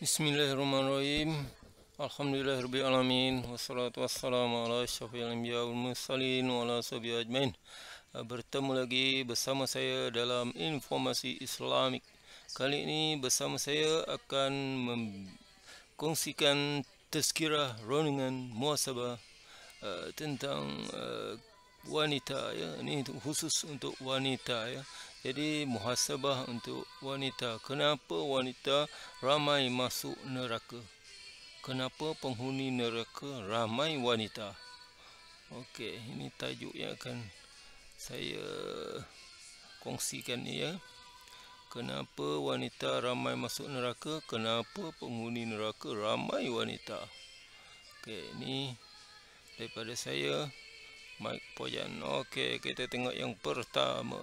Bismillahirrahmanirrahim. Alhamdulillahirabbil alamin wassalatu wassalamu ala asyrafil anbiya wal mursalin wa ala sahbihi ajmain. Eh, bertemu lagi bersama saya dalam informasi Islamik. Kali ini bersama saya akan mengkongsikan tazkirah runingan muasabah uh, eh, tentang uh, wanita ya. Ini khusus untuk wanita ya. Jadi muhasabah untuk wanita. Kenapa wanita ramai masuk neraka? Kenapa penghuni neraka ramai wanita? Okey, ini tajuk yang akan saya kongsikan ni ya. Kenapa wanita ramai masuk neraka? Kenapa penghuni neraka ramai wanita? Okey, ini daripada saya Mike Poyan. Okey, kita tengok yang pertama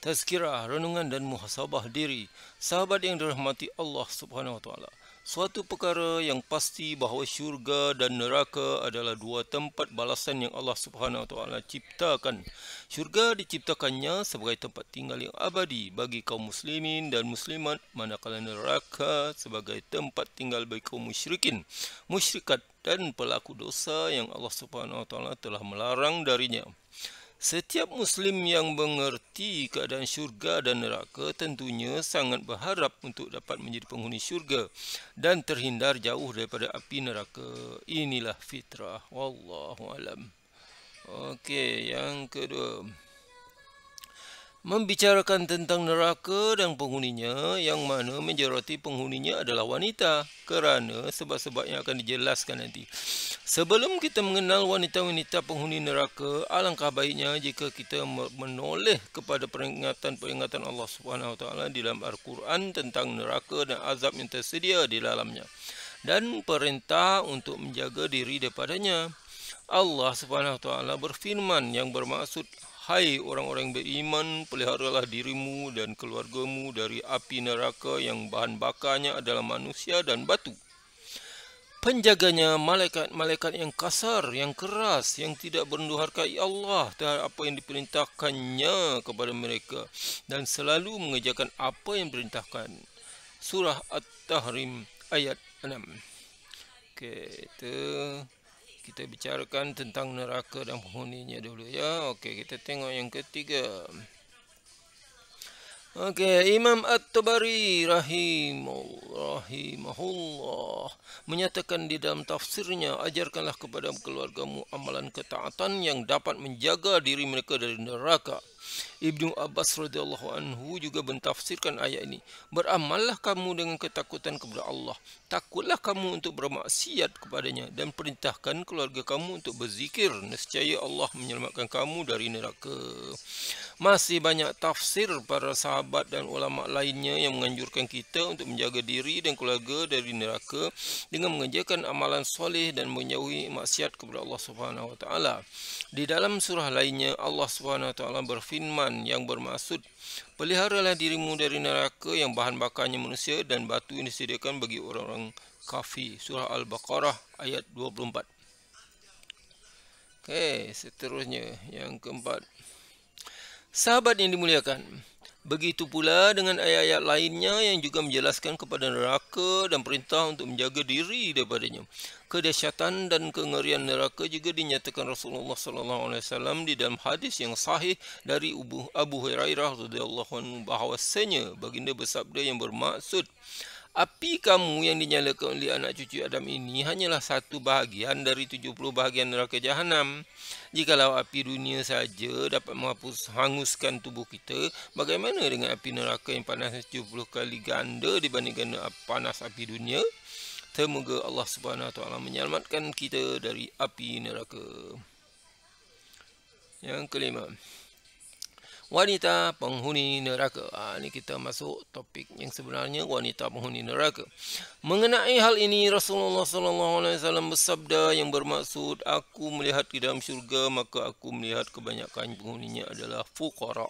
tazkirah, renungan dan muhasabah diri. Sahabat yang dirahmati Allah Subhanahu wa taala. Suatu perkara yang pasti bahawa syurga dan neraka adalah dua tempat balasan yang Allah Subhanahu wa taala ciptakan. Syurga diciptakannya sebagai tempat tinggal yang abadi bagi kaum muslimin dan muslimat manakala neraka sebagai tempat tinggal bagi kaum musyrikin, musyrikat dan pelaku dosa yang Allah Subhanahu wa taala telah melarang darinya. Setiap Muslim yang mengerti keadaan syurga dan neraka tentunya sangat berharap untuk dapat menjadi penghuni syurga dan terhindar jauh daripada api neraka. Inilah fitrah. Wallahu alam. Okey, yang kedua. Membicarakan tentang neraka dan penghuninya yang mana majoriti penghuninya adalah wanita kerana sebab-sebab yang akan dijelaskan nanti. Sebelum kita mengenal wanita-wanita penghuni neraka, alangkah baiknya jika kita menoleh kepada peringatan-peringatan Allah Subhanahu Taala di dalam Al-Quran tentang neraka dan azab yang tersedia di dalamnya dan perintah untuk menjaga diri daripadanya. Allah Subhanahu Taala berfirman yang bermaksud Hai orang-orang beriman, peliharalah dirimu dan keluargamu dari api neraka yang bahan bakarnya adalah manusia dan batu penjaganya malaikat-malaikat yang kasar, yang keras, yang tidak berenduharkan ya Allah terhadap apa yang diperintahkannya kepada mereka dan selalu mengejarkan apa yang diperintahkan. Surah At-Tahrim ayat 6. Okay, kita kita bicarakan tentang neraka dan penghuninya dulu ya. Okay, kita tengok yang ketiga. Okey, Imam At-Tabari rahimahullah menyatakan di dalam tafsirnya, ajarkanlah kepada keluargamu amalan ketaatan yang dapat menjaga diri mereka dari neraka. Ibnu Abbas radhiyallahu anhu juga mentafsirkan ayat ini. Beramallah kamu dengan ketakutan kepada Allah. Takutlah kamu untuk bermaksiat kepadanya dan perintahkan keluarga kamu untuk berzikir. Nescaya Allah menyelamatkan kamu dari neraka. Masih banyak tafsir para sahabat dan ulama lainnya yang menganjurkan kita untuk menjaga diri dan keluarga dari neraka dengan mengerjakan amalan soleh dan menjauhi maksiat kepada Allah Subhanahu wa taala. Di dalam surah lainnya Allah Subhanahu wa taala berfirman Finman yang bermaksud Peliharalah dirimu dari neraka yang bahan bakarnya manusia dan batu yang disediakan bagi orang-orang kafir Surah Al-Baqarah ayat 24 Okay seterusnya yang keempat Sahabat yang dimuliakan, Begitu pula dengan ayat-ayat lainnya yang juga menjelaskan kepada neraka dan perintah untuk menjaga diri daripadanya. Kedahsyatan dan kengerian neraka juga dinyatakan Rasulullah sallallahu alaihi wasallam di dalam hadis yang sahih dari Abu Hurairah radhiyallahu anhu bahwasanya baginda bersabda yang bermaksud api kamu yang dinyalakan oleh anak cucu Adam ini hanyalah satu bahagian dari tujuh puluh bahagian neraka jahanam. Jikalau api dunia saja dapat menghapus hanguskan tubuh kita, bagaimana dengan api neraka yang panas tujuh puluh kali ganda dibandingkan panas api dunia? Semoga Allah Subhanahu Wataala menyelamatkan kita dari api neraka. Yang kelima, wanita penghuni neraka. Ha, ini kita masuk topik yang sebenarnya wanita penghuni neraka. Mengenai hal ini Rasulullah sallallahu alaihi wasallam bersabda yang bermaksud aku melihat di dalam syurga maka aku melihat kebanyakan penghuninya adalah fuqara,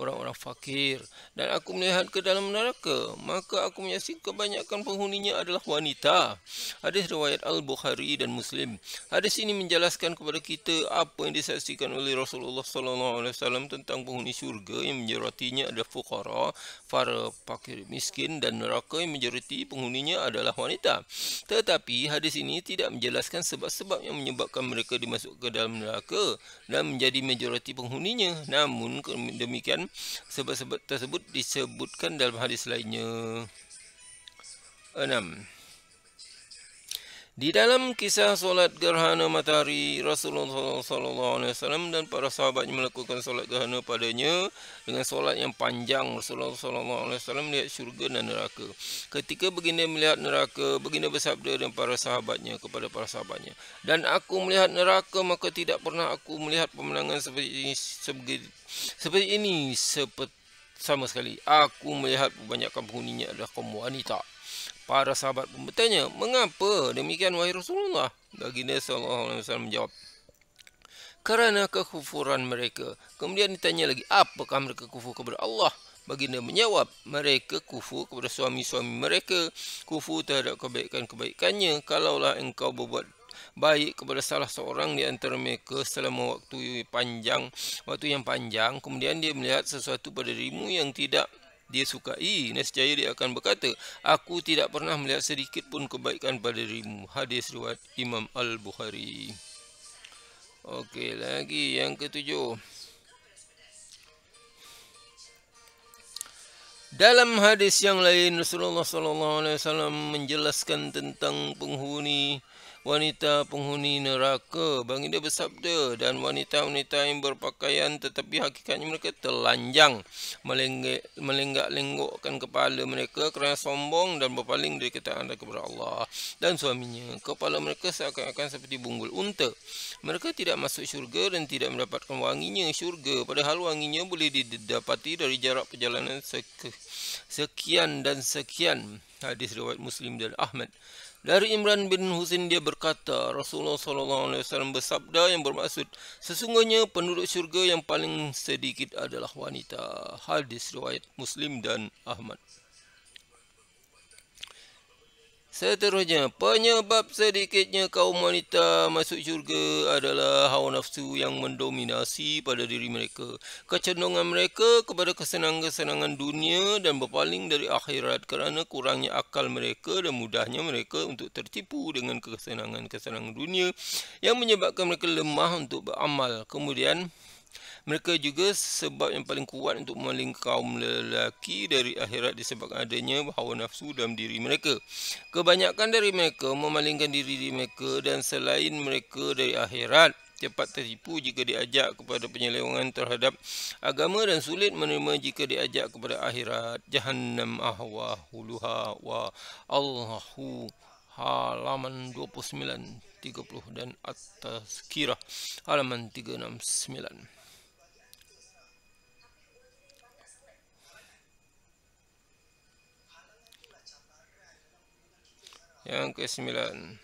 orang-orang fakir dan aku melihat ke dalam neraka maka aku menyaksikan kebanyakan penghuninya adalah wanita. Hadis riwayat Al-Bukhari dan Muslim. Hadis ini menjelaskan kepada kita apa yang disaksikan oleh Rasulullah sallallahu alaihi wasallam tentang penghuni syurga yang menjeratinya ada fukara, para fakir miskin dan neraka yang menjerati penghuninya adalah wanita. Tetapi hadis ini tidak menjelaskan sebab-sebab yang menyebabkan mereka dimasukkan ke dalam neraka dan menjadi majoriti penghuninya. Namun demikian sebab-sebab tersebut disebutkan dalam hadis lainnya. 6. Di dalam kisah solat gerhana matahari Rasulullah SAW dan para sahabatnya melakukan solat gerhana padanya dengan solat yang panjang Rasulullah SAW melihat syurga dan neraka. Ketika begini melihat neraka, begini bersabda dengan para sahabatnya kepada para sahabatnya. Dan aku melihat neraka maka tidak pernah aku melihat pemenangan seperti ini seperti, seperti ini seperti sama sekali. Aku melihat kebanyakan penghuninya adalah kaum wanita. Para sahabat pun bertanya, mengapa demikian wahai Rasulullah? Baginda sallallahu alaihi wasallam menjawab, kerana kekufuran mereka. Kemudian ditanya lagi, apakah mereka kufur kepada Allah? Baginda menjawab, mereka kufur kepada suami-suami mereka. Kufur terhadap kebaikan-kebaikannya. Kalaulah engkau berbuat baik kepada salah seorang di antara mereka selama waktu yang panjang, waktu yang panjang, kemudian dia melihat sesuatu pada dirimu yang tidak dia sukai nescaya dia akan berkata aku tidak pernah melihat sedikit pun kebaikan pada dirimu hadis riwayat Imam Al Bukhari okey lagi yang ketujuh Dalam hadis yang lain Rasulullah sallallahu alaihi wasallam menjelaskan tentang penghuni wanita penghuni neraka. Baginda bersabda dan wanita-wanita yang berpakaian tetapi hakikatnya mereka telanjang melenggak-lenggokkan kepala mereka kerana sombong dan berpaling dari kata anda kepada Allah dan suaminya. Kepala mereka seakan-akan seperti bunggul unta. Mereka tidak masuk syurga dan tidak mendapatkan wanginya syurga. Padahal wanginya boleh didapati dari jarak perjalanan sekian dan sekian. Hadis riwayat Muslim dan Ahmad. Dari Imran bin Husin dia berkata, Rasulullah SAW bersabda yang bermaksud, sesungguhnya penduduk syurga yang paling sedikit adalah wanita. Hadis riwayat Muslim dan Ahmad. Seterusnya, penyebab sedikitnya kaum wanita masuk syurga adalah hawa nafsu yang mendominasi pada diri mereka. Kecendongan mereka kepada kesenangan-kesenangan dunia dan berpaling dari akhirat kerana kurangnya akal mereka dan mudahnya mereka untuk tertipu dengan kesenangan-kesenangan dunia yang menyebabkan mereka lemah untuk beramal. Kemudian, mereka juga sebab yang paling kuat untuk maling kaum lelaki dari akhirat disebabkan adanya hawa nafsu dalam diri mereka. Kebanyakan dari mereka memalingkan diri mereka dan selain mereka dari akhirat cepat tertipu jika diajak kepada penyelewangan terhadap agama dan sulit menerima jika diajak kepada akhirat jahannam ahwa huluha wa allahu halaman 29 30 dan atas kira halaman 369 Yang ke sembilan,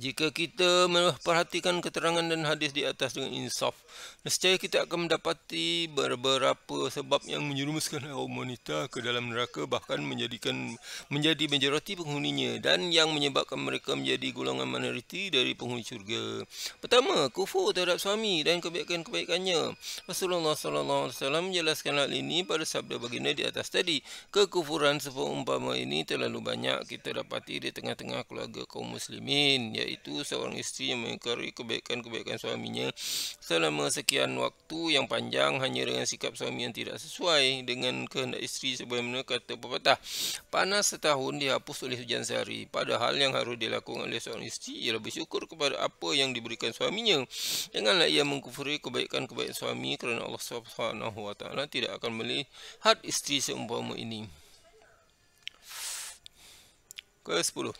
Jika kita perhatikan keterangan dan hadis di atas dengan insaf Nescaya kita akan mendapati beberapa sebab yang menjerumuskan kaum wanita ke dalam neraka bahkan menjadikan menjadi majoriti penghuninya dan yang menyebabkan mereka menjadi golongan minoriti dari penghuni syurga. Pertama, kufur terhadap suami dan kebaikan-kebaikannya. Rasulullah sallallahu alaihi wasallam menjelaskan hal ini pada sabda baginda di atas tadi. Kekufuran seumpama ini terlalu banyak kita dapati di tengah-tengah keluarga kaum muslimin iaitu seorang isteri yang mengingkari kebaikan-kebaikan suaminya selama sekian waktu yang panjang hanya dengan sikap suami yang tidak sesuai dengan kehendak isteri sebagaimana kata pepatah. Panas setahun dihapus oleh hujan sehari. Padahal yang harus dilakukan oleh seorang isteri ialah bersyukur kepada apa yang diberikan suaminya. Janganlah ia mengkufuri kebaikan-kebaikan suami kerana Allah Subhanahu SWT tidak akan melihat isteri seumpama ini. Ke 10.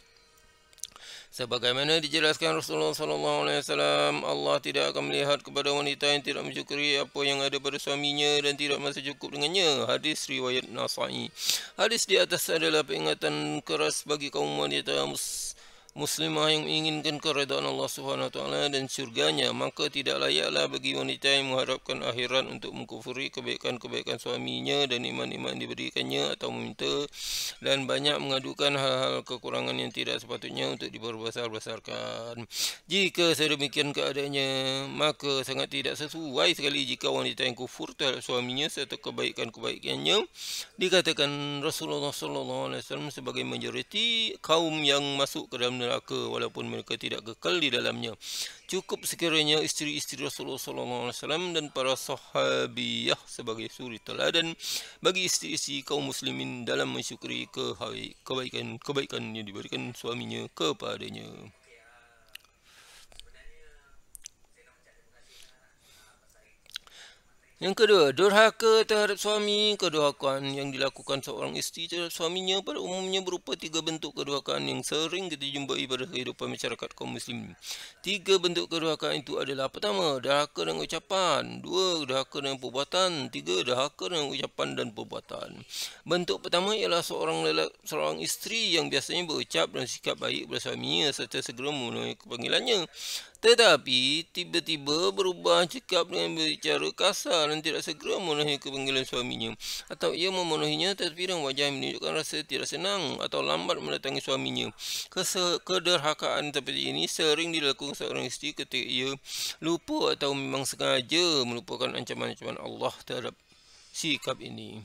Sebagaimana dijelaskan Rasulullah SAW, Allah tidak akan melihat kepada wanita yang tidak mencukuri apa yang ada pada suaminya dan tidak masih cukup dengannya. Hadis Riwayat Nasai. Hadis di atas adalah peringatan keras bagi kaum wanita muslim muslimah yang menginginkan keredaan Allah Subhanahu taala dan surganya, maka tidak layaklah bagi wanita yang mengharapkan akhirat untuk mengkufuri kebaikan-kebaikan suaminya dan iman-iman diberikannya atau meminta dan banyak mengadukan hal-hal kekurangan yang tidak sepatutnya untuk diperbesar-besarkan jika sedemikian keadaannya maka sangat tidak sesuai sekali jika wanita yang kufur terhadap suaminya atau kebaikan-kebaikannya dikatakan Rasulullah sallallahu alaihi wasallam sebagai majoriti kaum yang masuk ke dalam neraka walaupun mereka tidak kekal di dalamnya. Cukup sekiranya isteri-isteri Rasulullah SAW dan para sahabiyah sebagai suri teladan bagi isteri-isteri kaum muslimin dalam mensyukuri kebaikan-kebaikan yang diberikan suaminya kepadanya. Yang kedua, durhaka terhadap suami, kedurhakaan yang dilakukan seorang isteri terhadap suaminya pada umumnya berupa tiga bentuk kedurhakaan yang sering kita jumpai pada kehidupan masyarakat kaum muslim. Tiga bentuk kedurhakaan itu adalah pertama, durhaka dengan ucapan, dua, durhaka dengan perbuatan, tiga, durhaka dengan ucapan dan perbuatan. Bentuk pertama ialah seorang lelak, seorang isteri yang biasanya berucap dan sikap baik pada suaminya serta segera memenuhi panggilannya. Tetapi tiba-tiba berubah cakap dengan berbicara kasar dan tidak segera memenuhi kepanggilan suaminya. Atau ia memenuhinya tetapi dengan wajah menunjukkan rasa tidak senang atau lambat mendatangi suaminya. Kese kederhakaan seperti ini sering dilakukan seorang isteri ketika ia lupa atau memang sengaja melupakan ancaman-ancaman Allah terhadap sikap ini.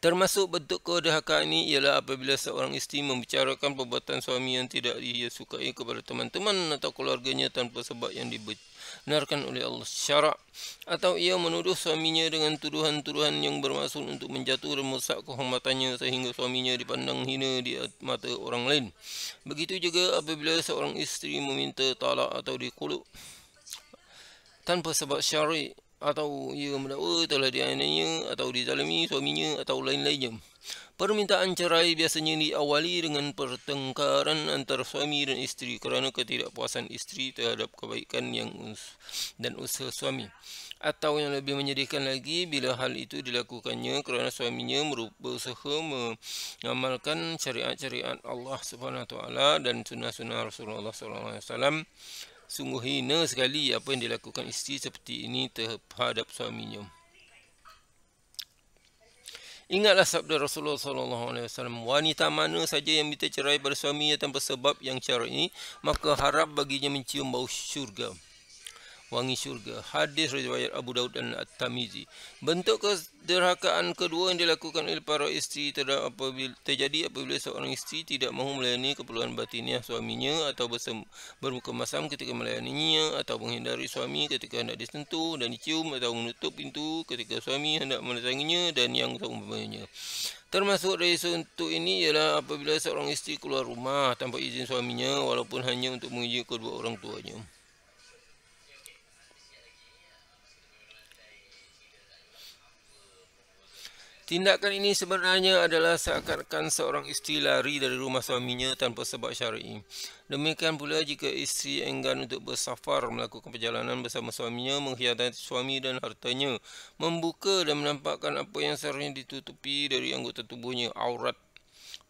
Termasuk bentuk kedahaka ini ialah apabila seorang isteri membicarakan perbuatan suami yang tidak dia sukai kepada teman-teman atau keluarganya tanpa sebab yang dibenarkan oleh Allah syarak. Atau ia menuduh suaminya dengan tuduhan-tuduhan yang bermaksud untuk menjatuh remusak kehormatannya sehingga suaminya dipandang hina di mata orang lain. Begitu juga apabila seorang isteri meminta talak atau dikuluk tanpa sebab syarik atau ia ya, mendakwa telah dianiaya atau dizalimi suaminya atau lain-lainnya. Permintaan cerai biasanya diawali dengan pertengkaran antara suami dan isteri kerana ketidakpuasan isteri terhadap kebaikan yang us dan usaha suami. Atau yang lebih menyedihkan lagi bila hal itu dilakukannya kerana suaminya merupakan berusaha mengamalkan syariat-syariat Allah Subhanahu Wa Taala dan sunnah-sunnah Rasulullah saw Sungguh hina sekali apa yang dilakukan isteri seperti ini terhadap suaminya. Ingatlah sabda Rasulullah SAW. Wanita mana saja yang minta cerai pada suaminya tanpa sebab yang cara ini, maka harap baginya mencium bau syurga wangi syurga. Hadis riwayat Abu Daud dan At-Tamizi. Bentuk kederhakaan kedua yang dilakukan oleh para isteri terhadap apabila, terjadi apabila seorang isteri tidak mahu melayani keperluan batinnya suaminya atau bersem, bermuka masam ketika melayaninya atau menghindari suami ketika hendak disentuh dan dicium atau menutup pintu ketika suami hendak menatanginya dan yang seumpamanya. Termasuk dari untuk ini ialah apabila seorang isteri keluar rumah tanpa izin suaminya walaupun hanya untuk mengunjungi kedua orang tuanya. Tindakan ini sebenarnya adalah seakan-akan seorang isteri lari dari rumah suaminya tanpa sebab syar'i. Demikian pula jika isteri enggan untuk bersafar melakukan perjalanan bersama suaminya, mengkhianati suami dan hartanya, membuka dan menampakkan apa yang seharusnya ditutupi dari anggota tubuhnya, aurat,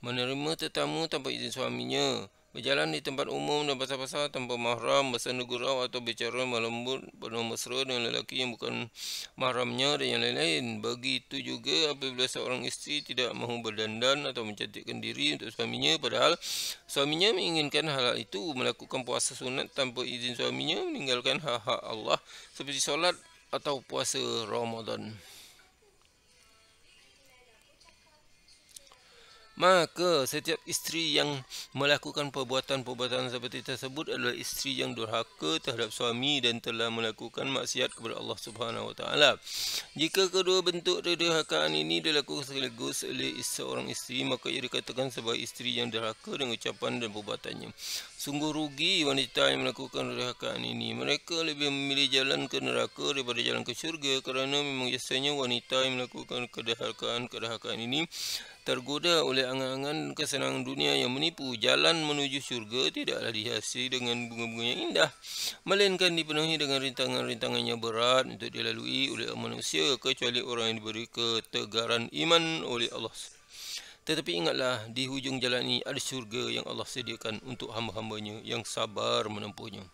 menerima tetamu tanpa izin suaminya, Berjalan di tempat umum dan pasar-pasar tanpa mahram, bersenda gurau atau bicara melembut, penuh mesra dengan lelaki yang bukan mahramnya dan yang lain-lain. Begitu juga apabila seorang isteri tidak mahu berdandan atau mencantikkan diri untuk suaminya, padahal suaminya menginginkan hal itu melakukan puasa sunat tanpa izin suaminya meninggalkan hak-hak Allah seperti solat atau puasa Ramadan. Maka setiap isteri yang melakukan perbuatan-perbuatan seperti tersebut adalah isteri yang durhaka terhadap suami dan telah melakukan maksiat kepada Allah Subhanahu Wa Taala. Jika kedua bentuk kedurhakaan ini dilakukan sekaligus oleh seorang isteri, maka ia dikatakan sebagai isteri yang durhaka dengan ucapan dan perbuatannya. Sungguh rugi wanita yang melakukan rehakan ini. Mereka lebih memilih jalan ke neraka daripada jalan ke syurga kerana memang biasanya wanita yang melakukan kedahakan-kedahakan ini tergoda oleh angan-angan kesenangan dunia yang menipu. Jalan menuju syurga tidaklah dihiasi dengan bunga-bunga yang indah. Melainkan dipenuhi dengan rintangan-rintangan yang berat untuk dilalui oleh manusia kecuali orang yang diberi ketegaran iman oleh Allah tetapi ingatlah di hujung jalan ini ada syurga yang Allah sediakan untuk hamba-hambanya yang sabar menempuhnya.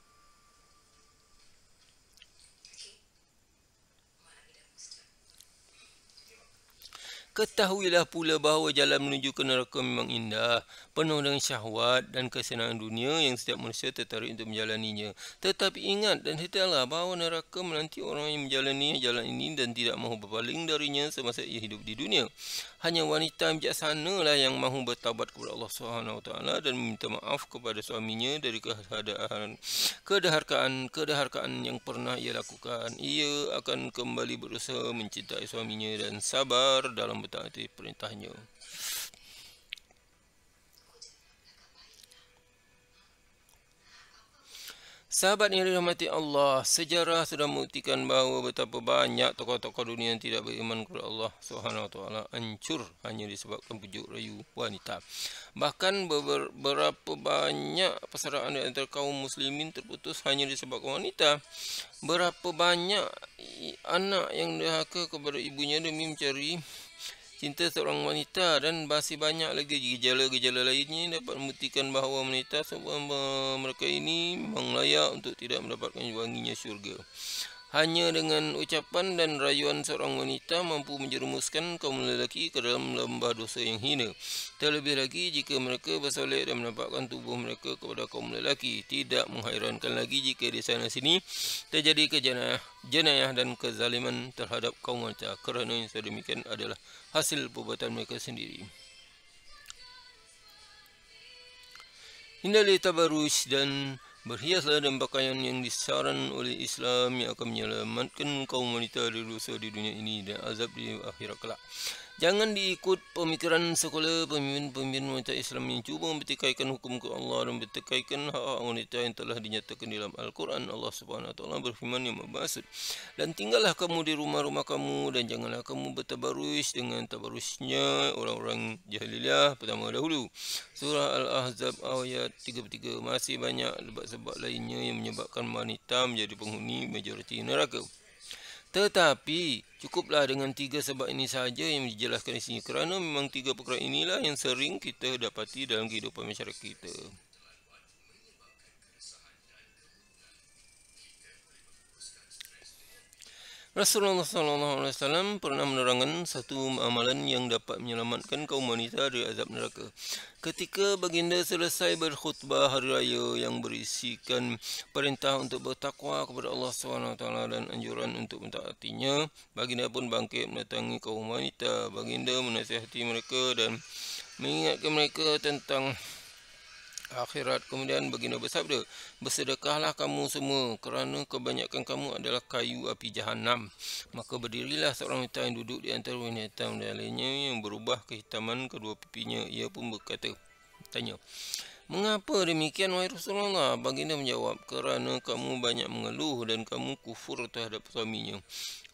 Ketahuilah pula bahawa jalan menuju ke neraka memang indah, penuh dengan syahwat dan kesenangan dunia yang setiap manusia tertarik untuk menjalaninya. Tetapi ingat dan setialah bahawa neraka menanti orang yang menjalani jalan ini dan tidak mahu berpaling darinya semasa ia hidup di dunia. Hanya wanita yang bijaksana lah yang mahu bertawabat kepada Allah SWT dan meminta maaf kepada suaminya dari keadaan, kedaharkaan kedaharkaan yang pernah ia lakukan. Ia akan kembali berusaha mencintai suaminya dan sabar dalam betul itu perintahnya Sahabat yang dirahmati Allah, sejarah sudah membuktikan bahawa betapa banyak tokoh-tokoh dunia yang tidak beriman kepada Allah Subhanahu taala hancur hanya disebabkan bujuk rayu wanita. Bahkan beberapa banyak persaudaraan di antara kaum muslimin terputus hanya disebabkan wanita. Berapa banyak anak yang dihaka kepada ibunya demi mencari cinta seorang wanita dan masih banyak lagi gejala-gejala lainnya dapat membuktikan bahawa wanita mereka ini memang layak untuk tidak mendapatkan wanginya syurga. Hanya dengan ucapan dan rayuan seorang wanita mampu menjerumuskan kaum lelaki ke dalam lembah dosa yang hina. Terlebih lagi jika mereka bersolek dan menampakkan tubuh mereka kepada kaum lelaki. Tidak menghairankan lagi jika di sana sini terjadi kejenayah, jenayah dan kezaliman terhadap kaum wanita. Kerana yang sedemikian adalah hasil perbuatan mereka sendiri. Hindari tabarus dan berhiaslah dengan pakaian yang disaran oleh Islam yang akan menyelamatkan kaum wanita dari dosa di dunia ini dan azab di akhirat kelak. Jangan diikut pemikiran sekolah pemimpin-pemimpin wanita Islam yang cuba mempertikaikan hukum ke Allah dan mempertikaikan hak-hak wanita yang telah dinyatakan dalam Al-Quran. Allah SWT berfirman yang membahasud. Dan tinggallah kamu di rumah-rumah kamu dan janganlah kamu bertabarus dengan tabarusnya orang-orang jahiliyah pertama dahulu. Surah Al-Ahzab ayat 33 masih banyak sebab-sebab lainnya yang menyebabkan wanita menjadi penghuni majoriti neraka. Tetapi cukuplah dengan tiga sebab ini saja yang dijelaskan di sini kerana memang tiga perkara inilah yang sering kita dapati dalam kehidupan masyarakat kita. Rasulullah sallallahu alaihi wasallam pernah menerangkan satu amalan yang dapat menyelamatkan kaum wanita dari azab neraka. Ketika baginda selesai berkhutbah hari raya yang berisikan perintah untuk bertakwa kepada Allah Subhanahu Wa Taala dan anjuran untuk mentaatinya, baginda pun bangkit mendatangi kaum wanita. Baginda menasihati mereka dan mengingatkan mereka tentang akhirat kemudian baginda bersabda bersedekahlah kamu semua kerana kebanyakan kamu adalah kayu api jahanam maka berdirilah seorang wanita yang duduk di antara wanita dan lainnya yang berubah kehitaman kedua pipinya ia pun berkata tanya Mengapa demikian wahai Rasulullah? Baginda menjawab, kerana kamu banyak mengeluh dan kamu kufur terhadap suaminya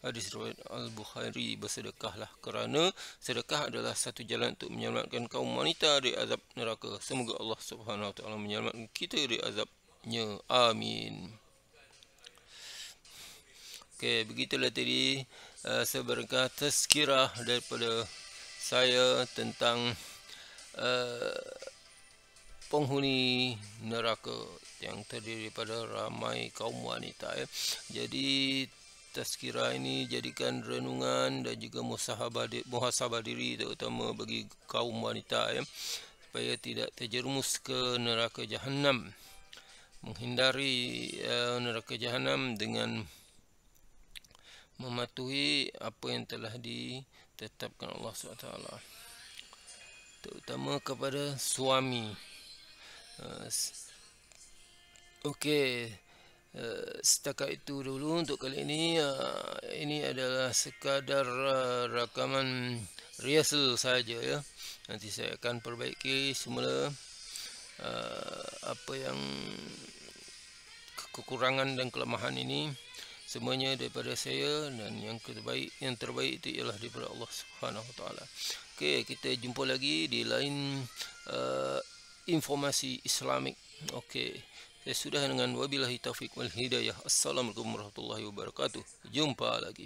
hadis riwayat al-Bukhari bersedekahlah kerana sedekah adalah satu jalan untuk menyelamatkan kaum wanita dari azab neraka. Semoga Allah Subhanahu wa taala menyelamatkan kita dari azabnya. Amin. Okay, begitulah tadi uh, seberkah tazkirah daripada saya tentang uh, penghuni neraka yang terdiri daripada ramai kaum wanita ya. Jadi tazkirah ini jadikan renungan dan juga muhasabah diri, muhasabah diri terutama bagi kaum wanita ya supaya tidak terjerumus ke neraka jahanam menghindari uh, neraka jahanam dengan mematuhi apa yang telah ditetapkan Allah SWT terutama kepada suami uh, okey Eh, setakat itu dulu untuk kali ini uh, ini adalah sekadar uh, rakaman rehearsal saja ya nanti saya akan perbaiki semula uh, apa yang kekurangan dan kelemahan ini semuanya daripada saya dan yang terbaik yang terbaik itu ialah daripada Allah Subhanahu Wa Taala. Okey, kita jumpa lagi di lain uh, informasi Islamik. Okey. Saya sudah dengan wabillahi taufik wal hidayah. Assalamualaikum warahmatullahi wabarakatuh. Jumpa lagi.